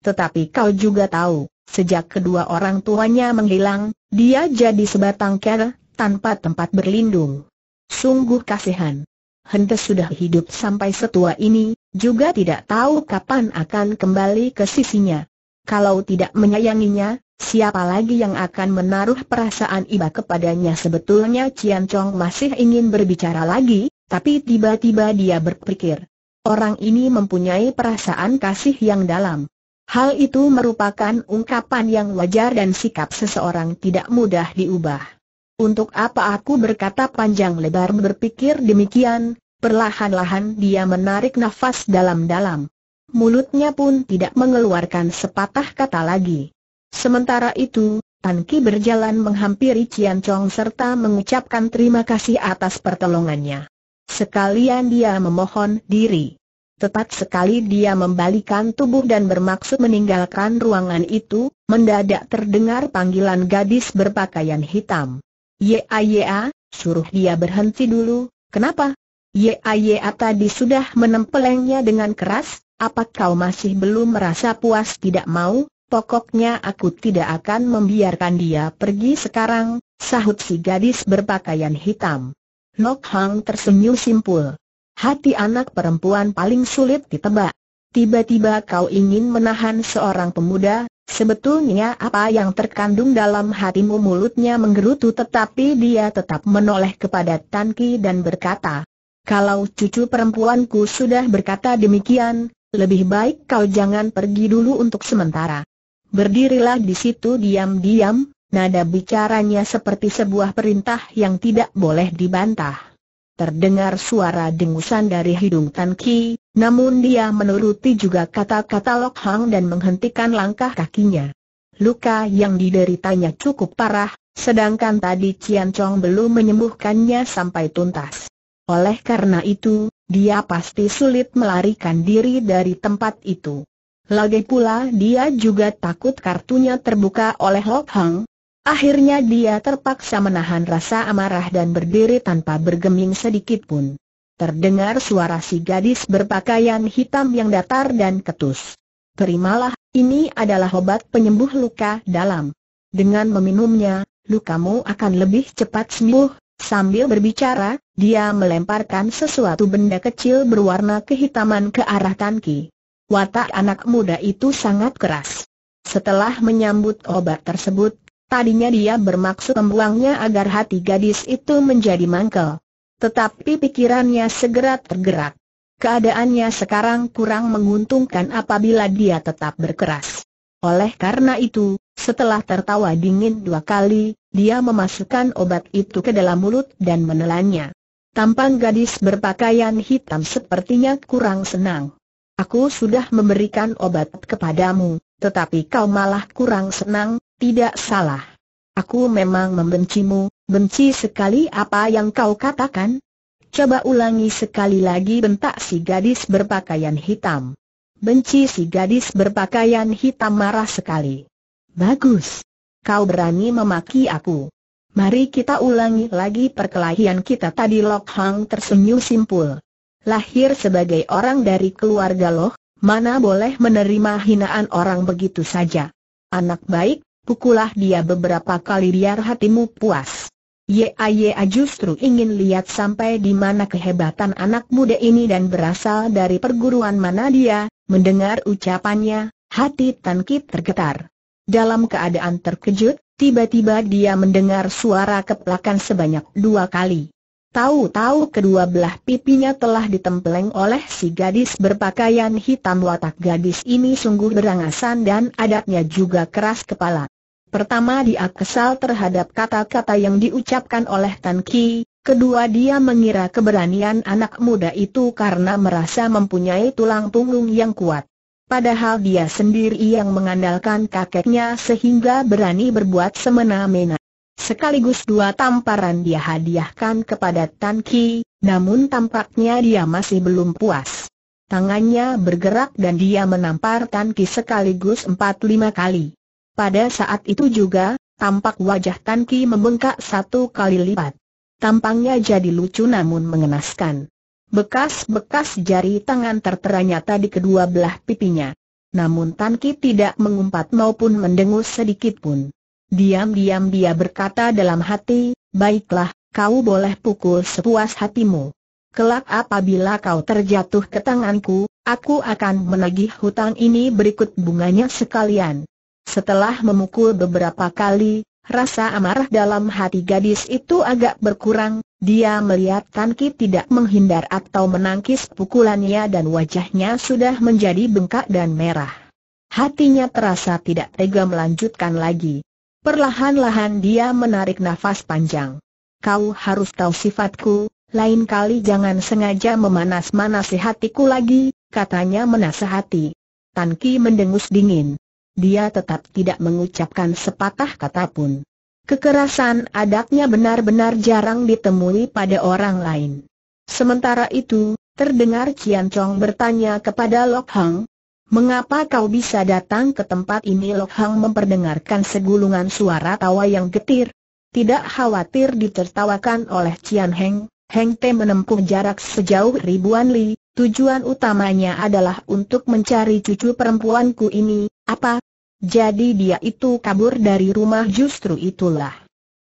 Tetapi kau juga tahu, Sejak kedua orang tuanya menghilang, dia jadi sebatang kera, tanpa tempat berlindung. Sungguh kasihan. Hentes sudah hidup sampai setua ini, juga tidak tahu kapan akan kembali ke sisinya. Kalau tidak menyayanginya, siapa lagi yang akan menaruh perasaan iba kepadanya sebetulnya Cian Chong masih ingin berbicara lagi, tapi tiba-tiba dia berpikir. Orang ini mempunyai perasaan kasih yang dalam. Hal itu merupakan ungkapan yang wajar dan sikap seseorang tidak mudah diubah. Untuk apa aku berkata panjang lebar berpikir demikian, perlahan-lahan dia menarik nafas dalam-dalam. Mulutnya pun tidak mengeluarkan sepatah kata lagi. Sementara itu, Tan Ki berjalan menghampiri Cian Chong serta mengucapkan terima kasih atas pertolongannya. Sekalian dia memohon diri. Tepat sekali dia membalikan tubuh dan bermaksud meninggalkan ruangan itu, mendadak terdengar panggilan gadis berpakaian hitam. Ya, ya, suruh dia berhenti dulu, kenapa? Ya, ya, tadi sudah menempelengnya dengan keras, apa kau masih belum merasa puas tidak mau? Pokoknya aku tidak akan membiarkan dia pergi sekarang, sahut si gadis berpakaian hitam. Lok Hang tersenyum simpul. Hati anak perempuan paling sulit ditebak. Tiba-tiba kau ingin menahan seorang pemuda, sebetulnya apa yang terkandung dalam hatimu mulutnya menggerutu tetapi dia tetap menoleh kepada Tan Ki dan berkata, kalau cucu perempuanku sudah berkata demikian, lebih baik kau jangan pergi dulu untuk sementara. Berdirilah di situ diam-diam, nada bicaranya seperti sebuah perintah yang tidak boleh dibantah terdengar suara dengusan dari hidung Tan Ki, namun dia menuruti juga kata-kata Lok Hang dan menghentikan langkah kakinya. Luka yang dideritanya cukup parah, sedangkan tadi Cian Chong belum menyembuhkannya sampai tuntas. Oleh karena itu, dia pasti sulit melarikan diri dari tempat itu. Lagi pula dia juga takut kartunya terbuka oleh Lok Hang, Akhirnya dia terpaksa menahan rasa amarah dan berdiri tanpa bergeming sedikit pun. Terdengar suara si gadis berpakaian hitam yang datar dan ketus. Terimalah, ini adalah obat penyembuh luka dalam. Dengan meminumnya, lukamu akan lebih cepat sembuh. Sambil berbicara, dia melemparkan sesuatu benda kecil berwarna kehitaman ke arah Tan Watak anak muda itu sangat keras. Setelah menyambut obat tersebut, Tadinya dia bermaksud membuangnya agar hati gadis itu menjadi mangkel. Tetapi pikirannya segera tergerak. Keadaannya sekarang kurang menguntungkan apabila dia tetap berkeras. Oleh karena itu, setelah tertawa dingin dua kali, dia memasukkan obat itu ke dalam mulut dan menelannya. Tampan gadis berpakaian hitam sepertinya kurang senang. Aku sudah memberikan obat kepadamu, tetapi kau malah kurang senang, tidak salah. Aku memang membencimu, benci sekali apa yang kau katakan. Coba ulangi sekali lagi bentak si gadis berpakaian hitam. Benci si gadis berpakaian hitam marah sekali. Bagus. Kau berani memaki aku. Mari kita ulangi lagi perkelahian kita tadi Lok Hang tersenyum simpul. Lahir sebagai orang dari keluarga Loh, mana boleh menerima hinaan orang begitu saja. Anak baik, pukulah dia beberapa kali biar hatimu puas. aye justru ingin lihat sampai di mana kehebatan anak muda ini dan berasal dari perguruan mana dia, mendengar ucapannya, hati Tan Kit tergetar. Dalam keadaan terkejut, tiba-tiba dia mendengar suara keplakan sebanyak dua kali. Tahu-tahu kedua belah pipinya telah ditempeleng oleh si gadis berpakaian hitam watak gadis ini sungguh berangasan dan adatnya juga keras kepala. Pertama dia kesal terhadap kata-kata yang diucapkan oleh Tan Ki, kedua dia mengira keberanian anak muda itu karena merasa mempunyai tulang punggung yang kuat. Padahal dia sendiri yang mengandalkan kakeknya sehingga berani berbuat semena-mena. Sekaligus dua tamparan dia hadiahkan kepada Tan Ki, namun tampaknya dia masih belum puas. Tangannya bergerak dan dia menampar Tan Ki sekaligus empat lima kali. Pada saat itu juga, tampak wajah Tan Ki membengkak satu kali lipat. Tampangnya jadi lucu namun mengenaskan. Bekas-bekas jari tangan tertera nyata di kedua belah pipinya. Namun Tan Ki tidak mengumpat maupun mendengus sedikit pun. Diam-diam dia berkata dalam hati, baiklah, kau boleh pukul sepuas hatimu. Kelak apabila kau terjatuh ke tanganku, aku akan menagih hutang ini berikut bunganya sekalian. Setelah memukul beberapa kali, rasa amarah dalam hati gadis itu agak berkurang, dia melihat Tan tidak menghindar atau menangkis pukulannya dan wajahnya sudah menjadi bengkak dan merah. Hatinya terasa tidak tega melanjutkan lagi. Perlahan-lahan dia menarik nafas panjang. Kau harus tahu sifatku, lain kali jangan sengaja memanas-manasi hatiku lagi, katanya menasehati. Tan mendengus dingin dia tetap tidak mengucapkan sepatah kata pun. Kekerasan adatnya benar-benar jarang ditemui pada orang lain. Sementara itu, terdengar Ciancong Chong bertanya kepada Lok Hang, Mengapa kau bisa datang ke tempat ini? Lok Hang memperdengarkan segulungan suara tawa yang getir. Tidak khawatir ditertawakan oleh Cian Heng, Heng Te menempuh jarak sejauh ribuan li, tujuan utamanya adalah untuk mencari cucu perempuanku ini, apa? Jadi dia itu kabur dari rumah justru itulah.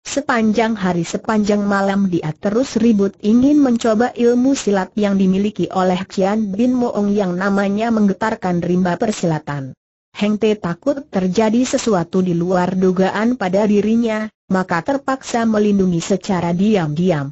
Sepanjang hari sepanjang malam dia terus ribut ingin mencoba ilmu silat yang dimiliki oleh Cian Bin Moong yang namanya menggetarkan rimba persilatan. Heng Te takut terjadi sesuatu di luar dugaan pada dirinya, maka terpaksa melindungi secara diam-diam.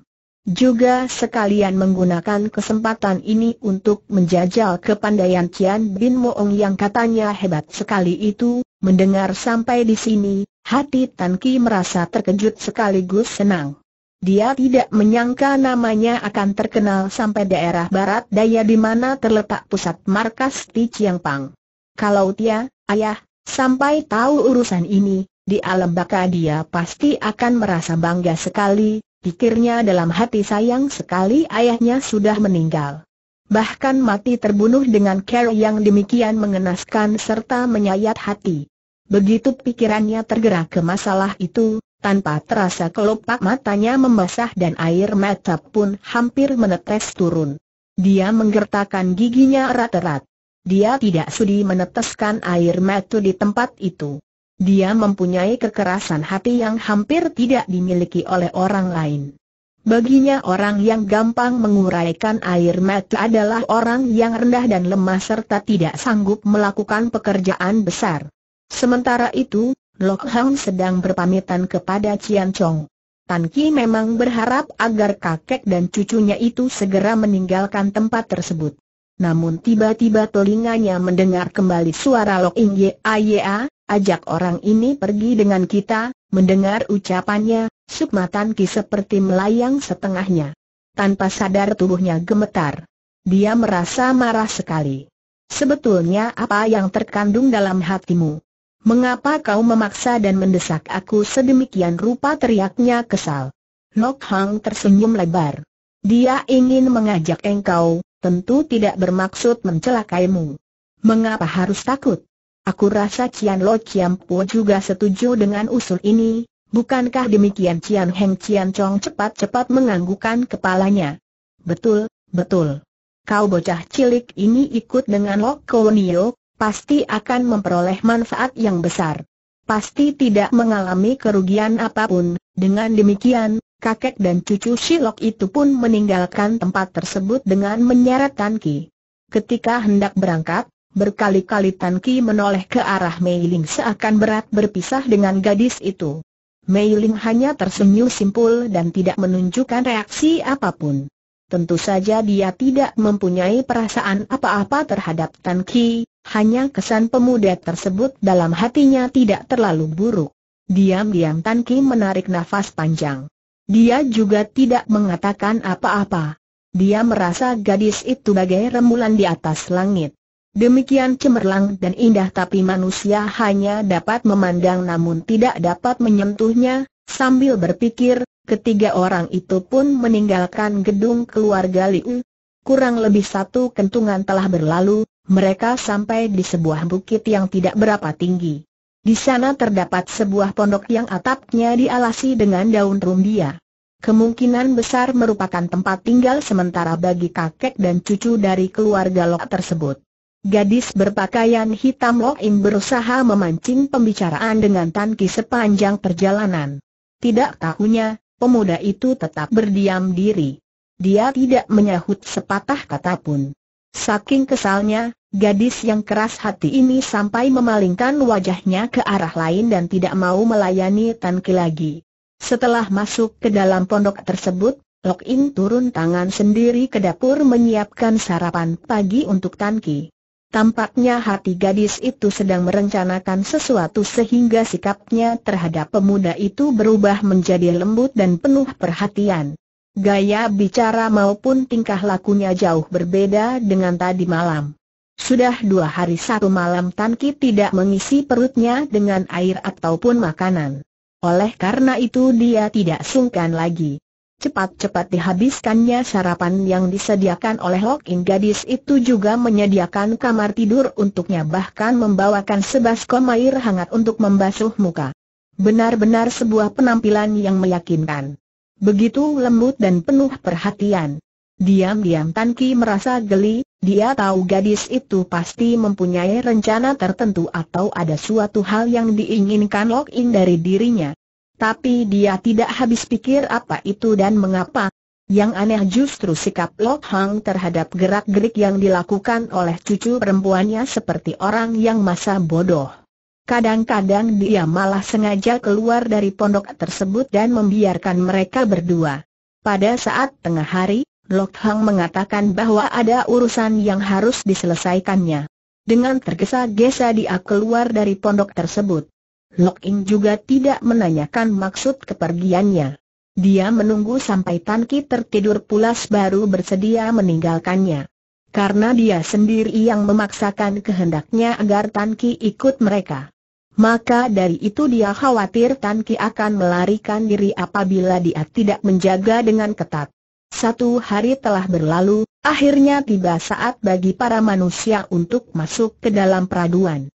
Juga sekalian menggunakan kesempatan ini untuk menjajal kepandaian Cian Bin Moong yang katanya hebat sekali itu, mendengar sampai di sini, hati Tan Ki merasa terkejut sekaligus senang. Dia tidak menyangka namanya akan terkenal sampai daerah barat daya di mana terletak pusat markas di Chiang Pang. Kalau dia, ayah, sampai tahu urusan ini, di alam baka dia pasti akan merasa bangga sekali, pikirnya dalam hati sayang sekali ayahnya sudah meninggal. Bahkan mati terbunuh dengan cara yang demikian mengenaskan serta menyayat hati. Begitu pikirannya tergerak ke masalah itu, tanpa terasa kelopak matanya membasah dan air mata pun hampir menetes turun. Dia menggertakkan giginya erat-erat. Dia tidak sudi meneteskan air mata di tempat itu. Dia mempunyai kekerasan hati yang hampir tidak dimiliki oleh orang lain. Baginya orang yang gampang menguraikan air mata adalah orang yang rendah dan lemah serta tidak sanggup melakukan pekerjaan besar. Sementara itu, Lok Hang sedang berpamitan kepada Cian Chong. Tan Ki memang berharap agar kakek dan cucunya itu segera meninggalkan tempat tersebut. Namun tiba-tiba telinganya mendengar kembali suara Lok Ye A, Ajak orang ini pergi dengan kita, mendengar ucapannya, Sukma Tan seperti melayang setengahnya. Tanpa sadar tubuhnya gemetar. Dia merasa marah sekali. Sebetulnya apa yang terkandung dalam hatimu? Mengapa kau memaksa dan mendesak aku sedemikian rupa teriaknya kesal? Lok Hang tersenyum lebar. Dia ingin mengajak engkau, tentu tidak bermaksud mencelakaimu. Mengapa harus takut? Aku rasa Cian Lo Cian Po juga setuju dengan usul ini, bukankah demikian Cian Heng Cian Chong cepat-cepat menganggukkan kepalanya. Betul, betul. Kau bocah cilik ini ikut dengan Lo Konio, pasti akan memperoleh manfaat yang besar. Pasti tidak mengalami kerugian apapun, dengan demikian, kakek dan cucu Shilok itu pun meninggalkan tempat tersebut dengan menyeret Tan Ki. Ketika hendak berangkat, Berkali-kali Tan Ki menoleh ke arah Mei Ling seakan berat berpisah dengan gadis itu. Mei Ling hanya tersenyum simpul dan tidak menunjukkan reaksi apapun. Tentu saja dia tidak mempunyai perasaan apa-apa terhadap Tan Ki, hanya kesan pemuda tersebut dalam hatinya tidak terlalu buruk. Diam-diam Tan Ki menarik nafas panjang. Dia juga tidak mengatakan apa-apa. Dia merasa gadis itu bagai rembulan di atas langit. Demikian cemerlang dan indah tapi manusia hanya dapat memandang namun tidak dapat menyentuhnya, sambil berpikir, ketiga orang itu pun meninggalkan gedung keluarga Liu. Kurang lebih satu kentungan telah berlalu, mereka sampai di sebuah bukit yang tidak berapa tinggi. Di sana terdapat sebuah pondok yang atapnya dialasi dengan daun rumbia. Kemungkinan besar merupakan tempat tinggal sementara bagi kakek dan cucu dari keluarga Lok tersebut. Gadis berpakaian hitam Loim berusaha memancing pembicaraan dengan Tan sepanjang perjalanan. Tidak tahunya, pemuda itu tetap berdiam diri. Dia tidak menyahut sepatah kata pun. Saking kesalnya, gadis yang keras hati ini sampai memalingkan wajahnya ke arah lain dan tidak mau melayani Tan lagi. Setelah masuk ke dalam pondok tersebut, Lok turun tangan sendiri ke dapur menyiapkan sarapan pagi untuk Tan Tampaknya hati gadis itu sedang merencanakan sesuatu sehingga sikapnya terhadap pemuda itu berubah menjadi lembut dan penuh perhatian. Gaya bicara maupun tingkah lakunya jauh berbeda dengan tadi malam. Sudah dua hari satu malam Tan tidak mengisi perutnya dengan air ataupun makanan. Oleh karena itu dia tidak sungkan lagi. Cepat-cepat dihabiskannya sarapan yang disediakan oleh Lok In gadis itu juga menyediakan kamar tidur untuknya bahkan membawakan sebaskom air hangat untuk membasuh muka. Benar-benar sebuah penampilan yang meyakinkan. Begitu lembut dan penuh perhatian. Diam-diam Tan Ki merasa geli, dia tahu gadis itu pasti mempunyai rencana tertentu atau ada suatu hal yang diinginkan Lok In dari dirinya. Tapi dia tidak habis pikir apa itu dan mengapa. Yang aneh justru sikap Lok Hang terhadap gerak-gerik yang dilakukan oleh cucu perempuannya seperti orang yang masa bodoh. Kadang-kadang dia malah sengaja keluar dari pondok tersebut dan membiarkan mereka berdua. Pada saat tengah hari, Lok Hang mengatakan bahwa ada urusan yang harus diselesaikannya. Dengan tergesa-gesa dia keluar dari pondok tersebut. Lok In juga tidak menanyakan maksud kepergiannya. Dia menunggu sampai Tan Ki tertidur pulas baru bersedia meninggalkannya. Karena dia sendiri yang memaksakan kehendaknya agar Tan Ki ikut mereka. Maka dari itu dia khawatir Tan Ki akan melarikan diri apabila dia tidak menjaga dengan ketat. Satu hari telah berlalu, akhirnya tiba saat bagi para manusia untuk masuk ke dalam peraduan.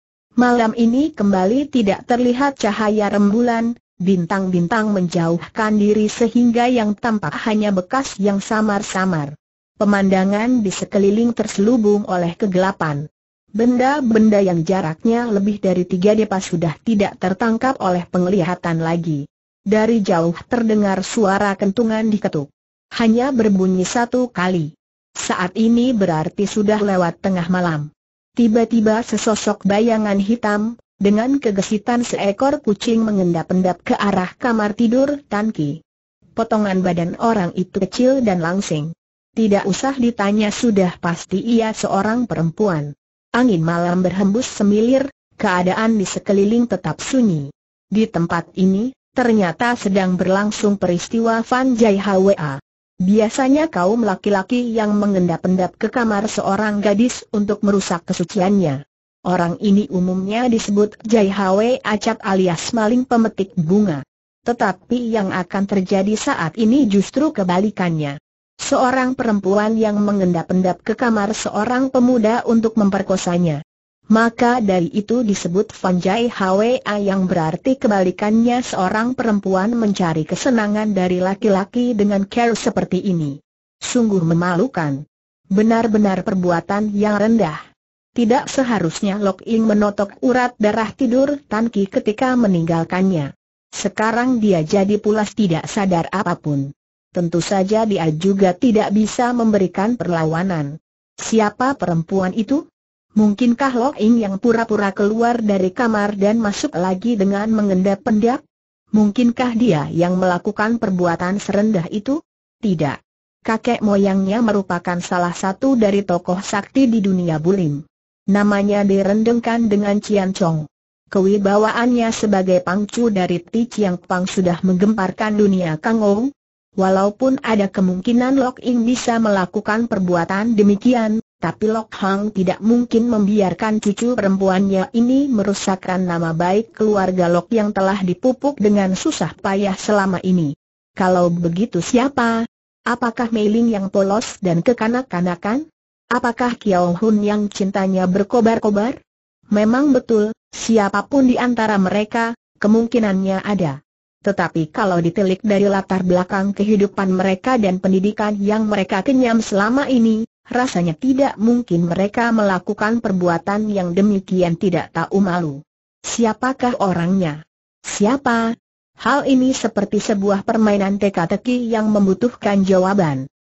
Malam ini kembali tidak terlihat cahaya rembulan, bintang-bintang menjauhkan diri sehingga yang tampak hanya bekas yang samar-samar. Pemandangan di sekeliling terselubung oleh kegelapan. Benda-benda yang jaraknya lebih dari tiga depa sudah tidak tertangkap oleh penglihatan lagi. Dari jauh terdengar suara kentungan diketuk. Hanya berbunyi satu kali. Saat ini berarti sudah lewat tengah malam. Tiba-tiba sesosok bayangan hitam, dengan kegesitan seekor kucing mengendap-endap ke arah kamar tidur Tan Ki. Potongan badan orang itu kecil dan langsing. Tidak usah ditanya sudah pasti ia seorang perempuan. Angin malam berhembus semilir, keadaan di sekeliling tetap sunyi. Di tempat ini, ternyata sedang berlangsung peristiwa Van Jai Hwa. Biasanya kaum laki-laki yang mengendap-endap ke kamar seorang gadis untuk merusak kesuciannya. Orang ini umumnya disebut Jai Hwe Acat alias maling pemetik bunga. Tetapi yang akan terjadi saat ini justru kebalikannya. Seorang perempuan yang mengendap-endap ke kamar seorang pemuda untuk memperkosanya. Maka dari itu disebut Fanjai Hwa yang berarti kebalikannya seorang perempuan mencari kesenangan dari laki-laki dengan care seperti ini. Sungguh memalukan. Benar-benar perbuatan yang rendah. Tidak seharusnya Lok Ing menotok urat darah tidur Tan Ki ketika meninggalkannya. Sekarang dia jadi pulas tidak sadar apapun. Tentu saja dia juga tidak bisa memberikan perlawanan. Siapa perempuan itu? Mungkinkah Lo Ing yang pura-pura keluar dari kamar dan masuk lagi dengan mengendap pendak? Mungkinkah dia yang melakukan perbuatan serendah itu? Tidak. Kakek moyangnya merupakan salah satu dari tokoh sakti di dunia bulim. Namanya direndengkan dengan Cian Chong. Kewibawaannya sebagai pangcu dari Ti Chiang Pang sudah menggemparkan dunia Kang Ong. Walaupun ada kemungkinan Lok Ing bisa melakukan perbuatan demikian, tapi Lok Hang tidak mungkin membiarkan cucu perempuannya ini merusakkan nama baik keluarga Lok yang telah dipupuk dengan susah payah selama ini. Kalau begitu siapa? Apakah Meiling yang polos dan kekanak-kanakan? Apakah Kiao Hun yang cintanya berkobar-kobar? Memang betul, siapapun di antara mereka, kemungkinannya ada. Tetapi kalau ditelik dari latar belakang kehidupan mereka dan pendidikan yang mereka kenyam selama ini, rasanya tidak mungkin mereka melakukan perbuatan yang demikian tidak tahu malu. Siapakah orangnya? Siapa? Hal ini seperti sebuah permainan teka-teki yang membutuhkan jawaban.